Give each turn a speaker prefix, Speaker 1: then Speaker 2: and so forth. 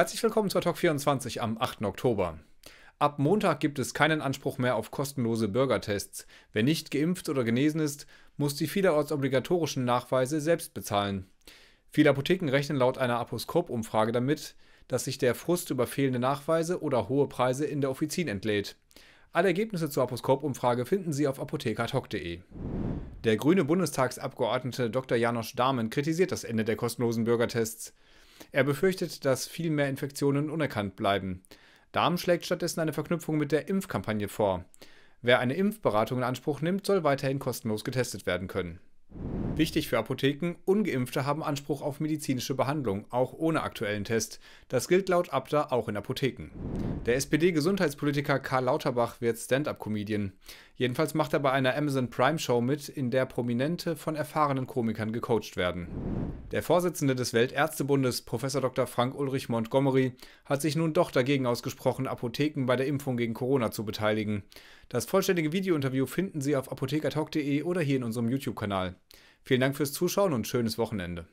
Speaker 1: Herzlich willkommen zur Talk24 am 8. Oktober. Ab Montag gibt es keinen Anspruch mehr auf kostenlose Bürgertests. Wer nicht geimpft oder genesen ist, muss die vielerorts obligatorischen Nachweise selbst bezahlen. Viele Apotheken rechnen laut einer Aposkop-Umfrage damit, dass sich der Frust über fehlende Nachweise oder hohe Preise in der Offizin entlädt. Alle Ergebnisse zur Aposkop-Umfrage finden Sie auf apothekertalk.de. Der grüne Bundestagsabgeordnete Dr. Janosch Dahmen kritisiert das Ende der kostenlosen Bürgertests. Er befürchtet, dass viel mehr Infektionen unerkannt bleiben. Dahm schlägt stattdessen eine Verknüpfung mit der Impfkampagne vor. Wer eine Impfberatung in Anspruch nimmt, soll weiterhin kostenlos getestet werden können. Wichtig für Apotheken, ungeimpfte haben Anspruch auf medizinische Behandlung, auch ohne aktuellen Test. Das gilt laut Abda auch in Apotheken. Der SPD-Gesundheitspolitiker Karl Lauterbach wird Stand-up-Comedian. Jedenfalls macht er bei einer Amazon Prime-Show mit, in der Prominente von erfahrenen Komikern gecoacht werden. Der Vorsitzende des Weltärztebundes, Prof. Dr. Frank Ulrich Montgomery, hat sich nun doch dagegen ausgesprochen, Apotheken bei der Impfung gegen Corona zu beteiligen. Das vollständige Videointerview finden Sie auf apothekertalk.de oder hier in unserem YouTube-Kanal. Vielen Dank fürs Zuschauen und schönes Wochenende.